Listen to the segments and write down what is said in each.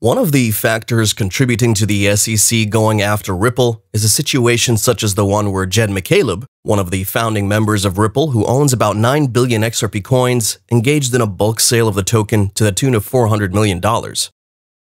One of the factors contributing to the SEC going after Ripple is a situation such as the one where Jed McCaleb, one of the founding members of Ripple who owns about 9 billion XRP coins, engaged in a bulk sale of the token to the tune of $400 million.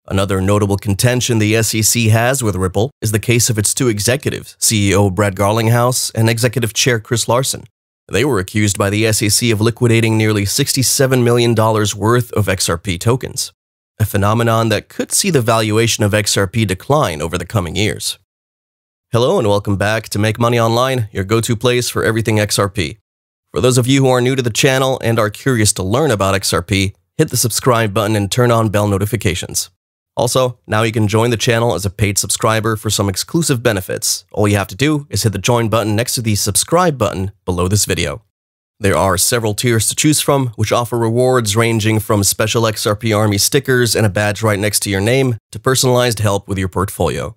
Another notable contention the SEC has with Ripple is the case of its two executives, CEO Brad Garlinghouse and Executive Chair Chris Larson. They were accused by the SEC of liquidating nearly $67 million worth of XRP tokens a phenomenon that could see the valuation of XRP decline over the coming years. Hello and welcome back to Make Money Online, your go-to place for everything XRP. For those of you who are new to the channel and are curious to learn about XRP, hit the subscribe button and turn on bell notifications. Also, now you can join the channel as a paid subscriber for some exclusive benefits. All you have to do is hit the join button next to the subscribe button below this video. There are several tiers to choose from, which offer rewards ranging from special XRP Army stickers and a badge right next to your name to personalized help with your portfolio.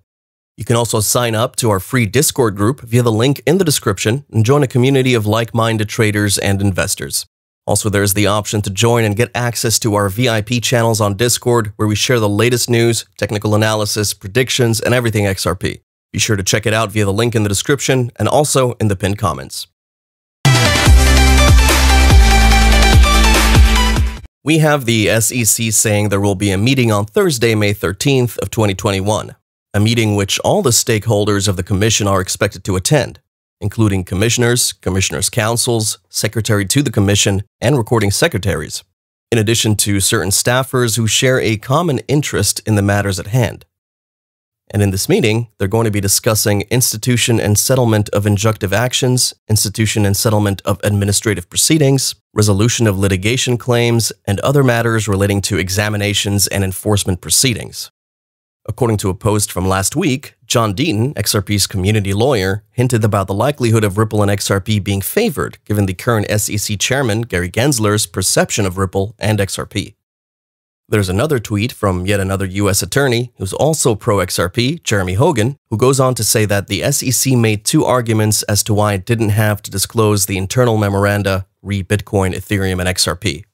You can also sign up to our free Discord group via the link in the description and join a community of like minded traders and investors. Also, there is the option to join and get access to our VIP channels on Discord where we share the latest news, technical analysis, predictions, and everything XRP. Be sure to check it out via the link in the description and also in the pinned comments. We have the SEC saying there will be a meeting on Thursday, May 13th of 2021, a meeting which all the stakeholders of the commission are expected to attend, including commissioners, commissioners' councils, secretary to the commission, and recording secretaries, in addition to certain staffers who share a common interest in the matters at hand. And in this meeting, they're going to be discussing institution and settlement of injunctive actions, institution and settlement of administrative proceedings, resolution of litigation claims, and other matters relating to examinations and enforcement proceedings. According to a post from last week, John Deaton, XRP's community lawyer, hinted about the likelihood of Ripple and XRP being favored given the current SEC chairman, Gary Gensler's, perception of Ripple and XRP. There's another tweet from yet another U.S. attorney who's also pro XRP, Jeremy Hogan, who goes on to say that the SEC made two arguments as to why it didn't have to disclose the internal memoranda re Bitcoin, Ethereum, and XRP.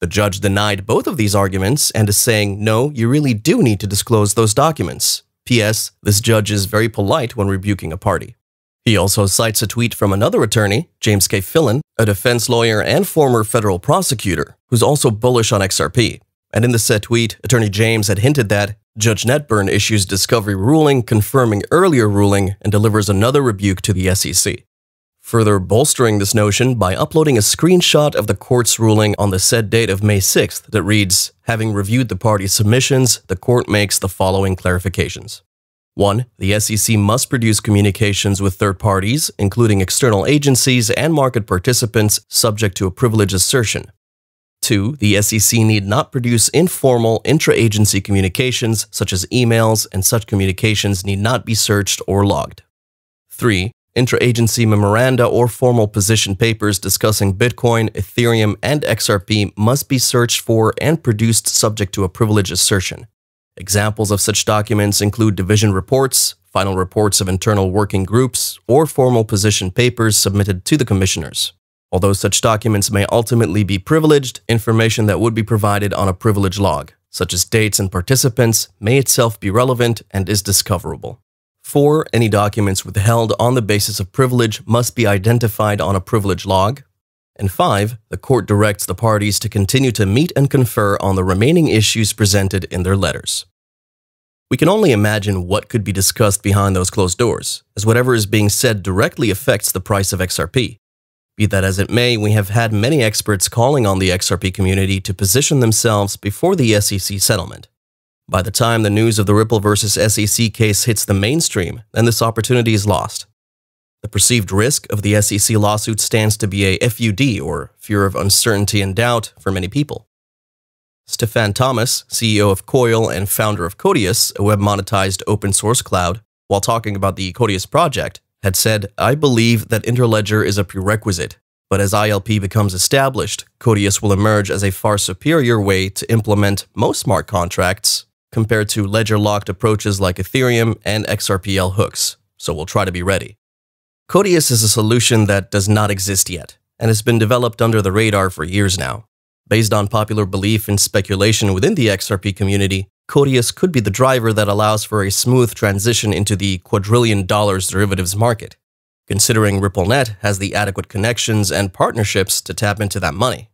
The judge denied both of these arguments and is saying, no, you really do need to disclose those documents. P.S. This judge is very polite when rebuking a party. He also cites a tweet from another attorney, James K. Fillon, a defense lawyer and former federal prosecutor, who's also bullish on XRP. And in the said tweet, Attorney James had hinted that Judge Netburn issues discovery ruling confirming earlier ruling and delivers another rebuke to the SEC. Further bolstering this notion by uploading a screenshot of the court's ruling on the said date of May 6th that reads, Having reviewed the parties' submissions, the court makes the following clarifications. 1. The SEC must produce communications with third parties, including external agencies and market participants, subject to a privilege assertion, Two, the SEC need not produce informal intra agency communications, such as emails, and such communications need not be searched or logged. Three, intra-agency memoranda or formal position papers discussing Bitcoin, Ethereum, and XRP must be searched for and produced subject to a privilege assertion. Examples of such documents include division reports, final reports of internal working groups, or formal position papers submitted to the commissioners. Although such documents may ultimately be privileged, information that would be provided on a privilege log, such as dates and participants, may itself be relevant and is discoverable. 4. Any documents withheld on the basis of privilege must be identified on a privilege log. And 5. The court directs the parties to continue to meet and confer on the remaining issues presented in their letters. We can only imagine what could be discussed behind those closed doors, as whatever is being said directly affects the price of XRP, be that as it may, we have had many experts calling on the XRP community to position themselves before the SEC settlement. By the time the news of the Ripple versus SEC case hits the mainstream, then this opportunity is lost. The perceived risk of the SEC lawsuit stands to be a FUD, or fear of uncertainty and doubt, for many people. Stefan Thomas, CEO of Coil and founder of Codius, a web monetized open source cloud, while talking about the Codius project, had said, I believe that Interledger is a prerequisite, but as ILP becomes established, Codius will emerge as a far superior way to implement most smart contracts compared to ledger-locked approaches like Ethereum and XRPL hooks, so we'll try to be ready. Codius is a solution that does not exist yet, and has been developed under the radar for years now. Based on popular belief and speculation within the XRP community, Codius could be the driver that allows for a smooth transition into the quadrillion dollars derivatives market, considering RippleNet has the adequate connections and partnerships to tap into that money.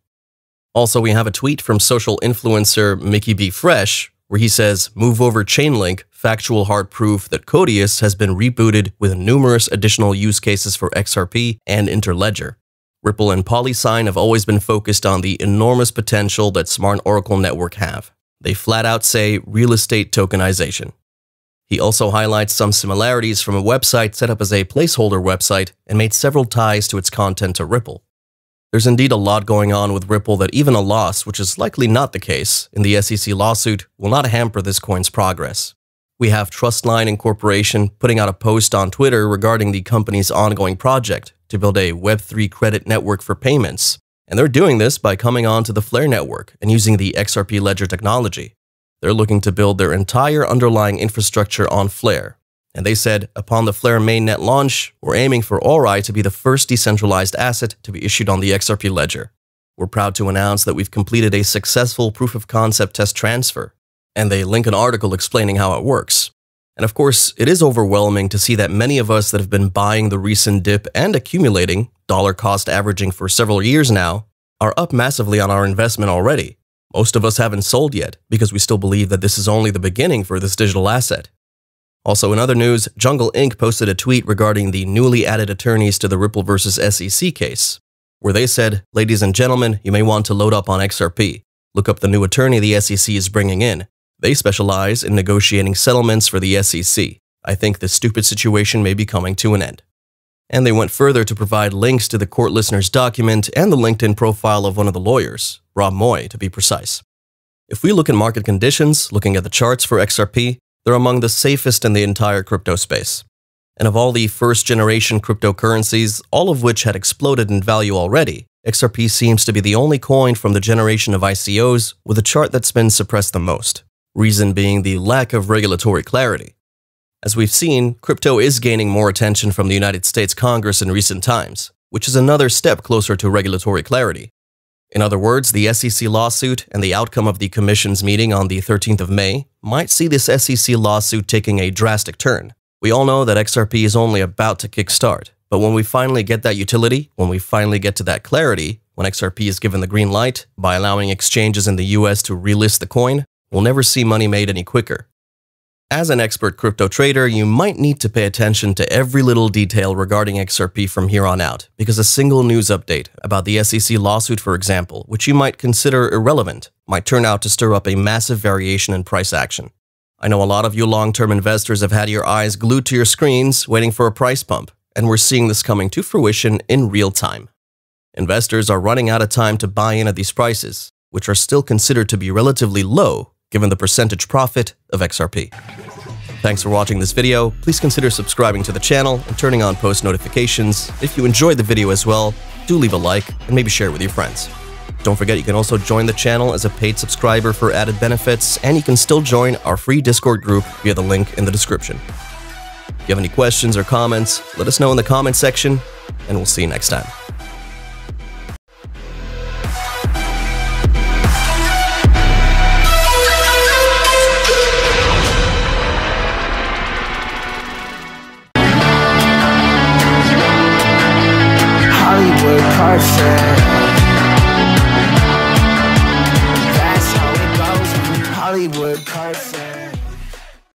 Also, we have a tweet from social influencer Mickey B. Fresh, where he says, Move over Chainlink, factual hard proof that Codius has been rebooted with numerous additional use cases for XRP and Interledger. Ripple and PolySign have always been focused on the enormous potential that Smart Oracle Network have. They flat out say real estate tokenization. He also highlights some similarities from a website set up as a placeholder website and made several ties to its content to Ripple. There's indeed a lot going on with Ripple that even a loss, which is likely not the case in the SEC lawsuit, will not hamper this coin's progress. We have Trustline Incorporation putting out a post on Twitter regarding the company's ongoing project to build a Web3 credit network for payments, and they're doing this by coming onto the Flare network and using the XRP Ledger technology. They're looking to build their entire underlying infrastructure on Flare. And they said, upon the Flare mainnet launch, we're aiming for Aurai to be the first decentralized asset to be issued on the XRP Ledger. We're proud to announce that we've completed a successful proof of concept test transfer. And they link an article explaining how it works. And of course, it is overwhelming to see that many of us that have been buying the recent dip and accumulating, dollar cost averaging for several years now, are up massively on our investment already. Most of us haven't sold yet because we still believe that this is only the beginning for this digital asset. Also, in other news, Jungle Inc. posted a tweet regarding the newly added attorneys to the Ripple versus SEC case, where they said, Ladies and gentlemen, you may want to load up on XRP. Look up the new attorney the SEC is bringing in. They specialize in negotiating settlements for the SEC. I think this stupid situation may be coming to an end. And they went further to provide links to the court listener's document and the LinkedIn profile of one of the lawyers, Rob Moy, to be precise. If we look at market conditions, looking at the charts for XRP, they're among the safest in the entire crypto space. And of all the first generation cryptocurrencies, all of which had exploded in value already, XRP seems to be the only coin from the generation of ICOs with a chart that's been suppressed the most reason being the lack of regulatory clarity. As we've seen, crypto is gaining more attention from the United States Congress in recent times, which is another step closer to regulatory clarity. In other words, the SEC lawsuit and the outcome of the Commission's meeting on the 13th of May might see this SEC lawsuit taking a drastic turn. We all know that XRP is only about to kickstart, but when we finally get that utility, when we finally get to that clarity, when XRP is given the green light by allowing exchanges in the US to relist the coin, will never see money made any quicker. As an expert crypto trader, you might need to pay attention to every little detail regarding XRP from here on out, because a single news update about the SEC lawsuit, for example, which you might consider irrelevant, might turn out to stir up a massive variation in price action. I know a lot of you long term investors have had your eyes glued to your screens waiting for a price pump, and we're seeing this coming to fruition in real time. Investors are running out of time to buy in at these prices, which are still considered to be relatively low given the percentage profit of XRP. Thanks for watching this video. Please consider subscribing to the channel and turning on post notifications. If you enjoyed the video as well, do leave a like and maybe share it with your friends. Don't forget you can also join the channel as a paid subscriber for added benefits, and you can still join our free Discord group via the link in the description. If you have any questions or comments, let us know in the comment section, and we'll see you next time.